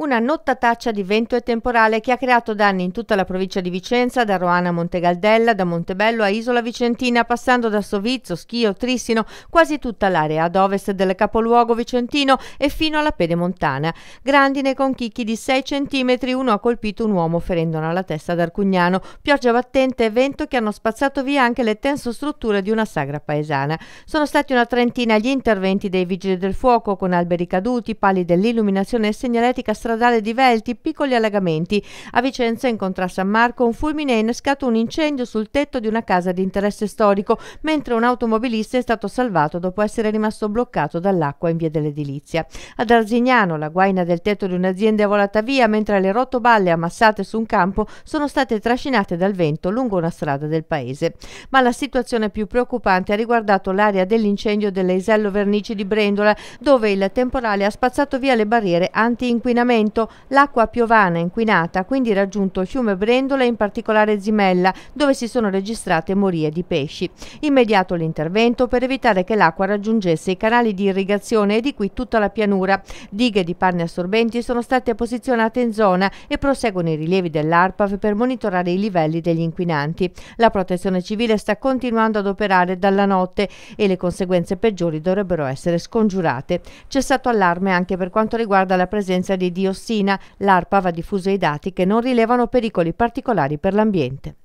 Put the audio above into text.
Una nottataccia di vento e temporale che ha creato danni in tutta la provincia di Vicenza, da Roana a Montegaldella, da Montebello a Isola Vicentina, passando da Sovizzo, Schio, Trissino, quasi tutta l'area ad ovest del capoluogo vicentino e fino alla pedemontana. Grandine con chicchi di 6 cm, uno ha colpito un uomo ferendone alla testa ad Arcugnano. Pioggia battente e vento che hanno spazzato via anche le strutture di una sagra paesana. Sono stati una trentina gli interventi dei vigili del fuoco con alberi caduti, pali dell'illuminazione e segnaletica stradale stradale di Velti, piccoli allagamenti. A Vicenza, in contra San Marco, un fulmine ha innescato un incendio sul tetto di una casa di interesse storico, mentre un automobilista è stato salvato dopo essere rimasto bloccato dall'acqua in via dell'edilizia. Ad Arzignano, la guaina del tetto di un'azienda è volata via, mentre le rotoballe ammassate su un campo sono state trascinate dal vento lungo una strada del paese. Ma la situazione più preoccupante ha riguardato l'area dell'incendio dell'Eisello Vernici di Brendola, dove il temporale ha spazzato via le barriere anti-inquinamento momento l'acqua piovana inquinata ha quindi raggiunto il fiume Brendola e in particolare Zimella, dove si sono registrate morie di pesci. Immediato l'intervento per evitare che l'acqua raggiungesse i canali di irrigazione e di qui tutta la pianura. Dighe di panne assorbenti sono state posizionate in zona e proseguono i rilievi dell'ARPAV per monitorare i livelli degli inquinanti. La protezione civile sta continuando ad operare dalla notte e le conseguenze peggiori dovrebbero essere scongiurate. C'è stato allarme anche per quanto riguarda la presenza di diossina diossina, l'ARPA ha diffuso i dati che non rilevano pericoli particolari per l'ambiente.